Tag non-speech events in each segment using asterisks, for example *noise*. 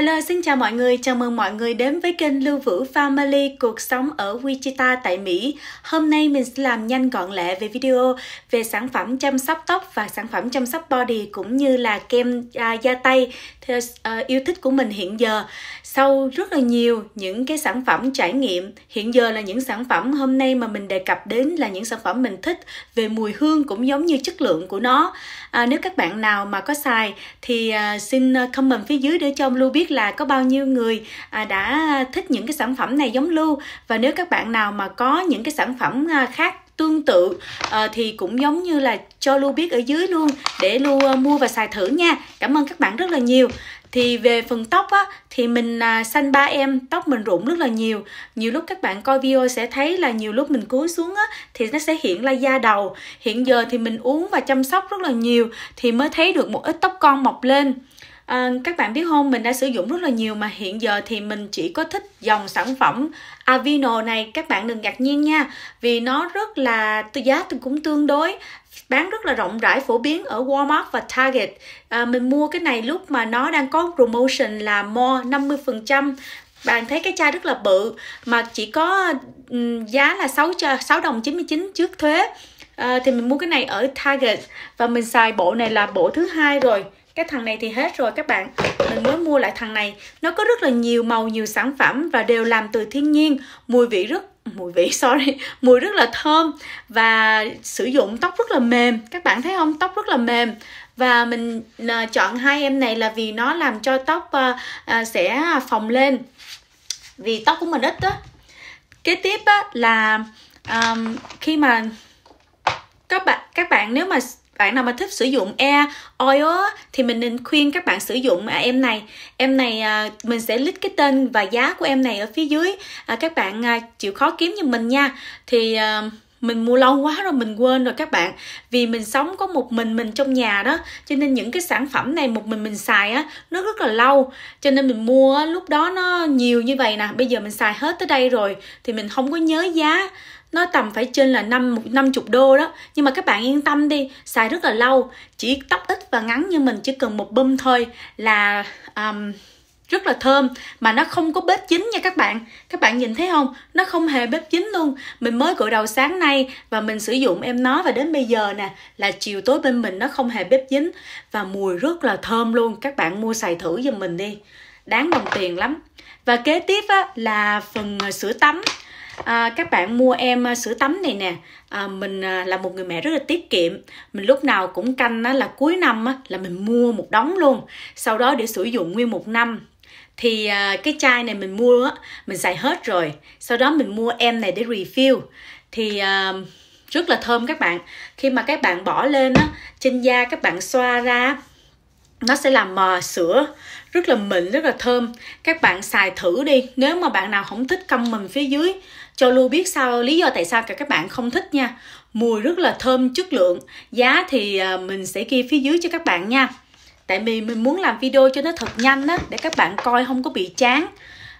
Hello, xin chào mọi người. Chào mừng mọi người đến với kênh Lưu Vũ Family Cuộc sống ở Wichita tại Mỹ. Hôm nay mình sẽ làm nhanh gọn lẹ về video về sản phẩm chăm sóc tóc và sản phẩm chăm sóc body cũng như là kem à, da tay theo à, yêu thích của mình hiện giờ. Sau rất là nhiều những cái sản phẩm trải nghiệm, hiện giờ là những sản phẩm hôm nay mà mình đề cập đến là những sản phẩm mình thích về mùi hương cũng giống như chất lượng của nó. À, nếu các bạn nào mà có xài thì à, xin ờ, comment phía dưới để cho ông Lưu biết là có bao nhiêu người à, đã thích những cái sản phẩm này giống lưu và nếu các bạn nào mà có những cái sản phẩm à, khác tương tự ờ, thì cũng giống như là cho lưu biết ở dưới luôn để lưu ờ, mua và xài thử nha. Cảm ơn các bạn rất là nhiều. Thì về phần tóc á, thì mình uh, à, xanh ba em, tóc mình rụng rất là nhiều. Nhiều lúc các bạn coi video sẽ thấy là nhiều lúc mình cúi xuống á, thì nó sẽ hiện là da đầu. Hiện giờ thì mình uống và chăm sóc rất là nhiều thì mới thấy được một ít tóc con mọc lên à, các bạn biết không mình đã sử dụng rất là nhiều mà hiện giờ thì mình chỉ có thích dòng sản phẩm Avino này các bạn đừng ngạc nhiên nha vì nó rất là giá cũng tương đối bán rất là rộng rãi phổ biến ở Walmart và Target à, mình mua cái này lúc mà nó đang có promotion là more 50 phần trăm bạn thấy cái chai rất là bự mà chỉ có ừ, giá là 6 6 đồng 99 trước thuế à, thì mình mua cái này ở Target và mình xài bộ này là bộ thứ hai rồi cái thằng này thì hết rồi các bạn mình mới mua lại thằng này nó có rất là nhiều màu nhiều sản phẩm và đều làm từ thiên nhiên mùi vị rất mùi vị *laughs* sorry mùi rất là thơm và sử dụng tóc rất là mềm các bạn thấy không tóc rất là mềm và mình à, chọn hai em này là vì nó làm cho tóc à, à, sẽ phồng lên vì tóc của mình ít á kế tiếp á, là um, khi mà các bạn các bạn nếu mà bạn nào mà thích sử dụng e oil thì mình nên khuyên các bạn sử dụng em này em này à, mình sẽ list cái tên và giá của em này ở phía dưới à, các bạn à, chịu khó kiếm như mình nha thì mình mua lâu quá rồi mình quên rồi các bạn vì mình sống có một mình mình trong nhà đó cho nên những cái sản phẩm này một mình mình xài á nó rất là lâu cho nên mình mua lúc đó nó nhiều như vậy nè bây giờ mình xài hết tới đây rồi thì mình không có nhớ giá nó tầm phải trên là năm một năm chục đô đó nhưng mà các bạn yên tâm đi xài rất là lâu chỉ tóc ít và ngắn như mình chỉ cần một bum thôi là um, rất là thơm mà nó không có bếp chín nha các bạn các bạn nhìn thấy không nó không hề bếp chín luôn mình mới gội đầu sáng nay và mình sử dụng em nó và đến bây giờ nè là chiều tối bên mình nó không hề bếp dính và mùi rất là thơm luôn các bạn mua xài thử giùm mình đi đáng đồng tiền lắm và kế tiếp á, là phần ờ, sữa tắm à, các bạn mua em à, sữa tắm này nè à, mình à, là một người mẹ rất là tiết kiệm mình lúc nào cũng canh á, là cuối năm á, là mình mua một đống luôn sau đó để sử dụng nguyên một năm thì à, cái chai này mình mua á, mình xài hết rồi sau đó mình mua em này để refill thì à, rất là thơm các bạn khi mà các bạn bỏ lên á, trên da các bạn xoa ra nó sẽ làm mờ sữa rất là mịn rất là thơm các bạn xài thử đi nếu mà bạn nào không thích cong mình phía dưới cho lưu biết sao lý do tại sao cả các bạn không thích nha mùi rất là thơm chất lượng giá thì ờ, mình sẽ ghi phía dưới cho các bạn nha tại vì mình muốn làm video cho nó thật nhanh á để các bạn coi không có bị chán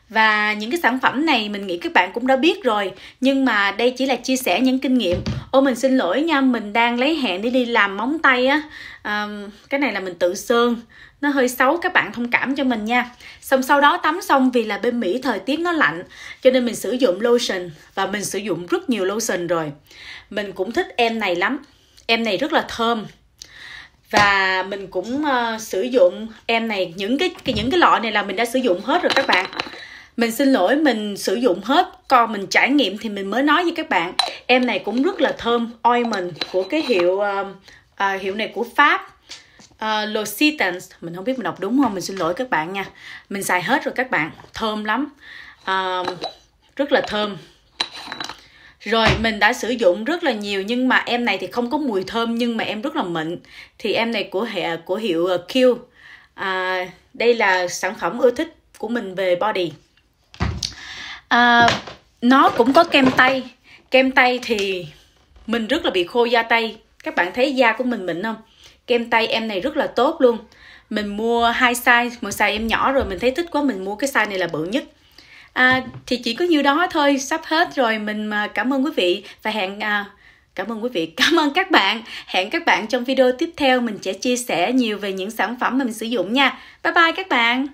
và những cái sản phẩm này mình nghĩ các bạn cũng đã biết rồi nhưng mà đây chỉ là chia sẻ những kinh nghiệm ô mình xin lỗi nha mình đang lấy hẹn đi đi làm móng tay á à, cái này là mình tự sơn nó hơi xấu các bạn thông cảm cho mình nha xong sau đó tắm xong vì là bên mỹ thời tiết nó lạnh cho nên mình sử dụng lotion và mình sử dụng rất nhiều lotion rồi mình cũng thích em này lắm em này rất là thơm và mình cũng uh, sử dụng em này những cái những cái lọ này là mình đã sử dụng hết rồi các bạn mình xin lỗi mình sử dụng hết còn mình trải nghiệm thì mình mới nói với các bạn em này cũng rất là thơm ointment của cái hiệu uh, uh, hiệu này của pháp uh, ờ, L'Occitans mình không biết mình đọc đúng không mình xin lỗi các bạn nha mình xài hết rồi các bạn thơm lắm uh, rất là thơm rồi mình đã sử dụng rất là nhiều nhưng mà em này thì không có mùi thơm nhưng mà em rất là mịn thì em này của hệ của hiệu Q à, đây là sản phẩm ưa thích của mình về body à, nó cũng có kem tay kem tay thì mình rất là bị khô da tay các bạn thấy da của mình mịn không kem tay em này rất là tốt luôn mình mua hai size một size em nhỏ rồi mình thấy thích quá mình mua cái size này là bự nhất à, thì chỉ có nhiêu đó thôi sắp hết rồi mình cảm ơn quý vị và hẹn à, cảm ơn quý vị *laughs* cảm ơn các bạn hẹn các bạn trong video tiếp theo mình sẽ chia sẻ nhiều về những sản phẩm mà mình sử dụng nha bye bye các bạn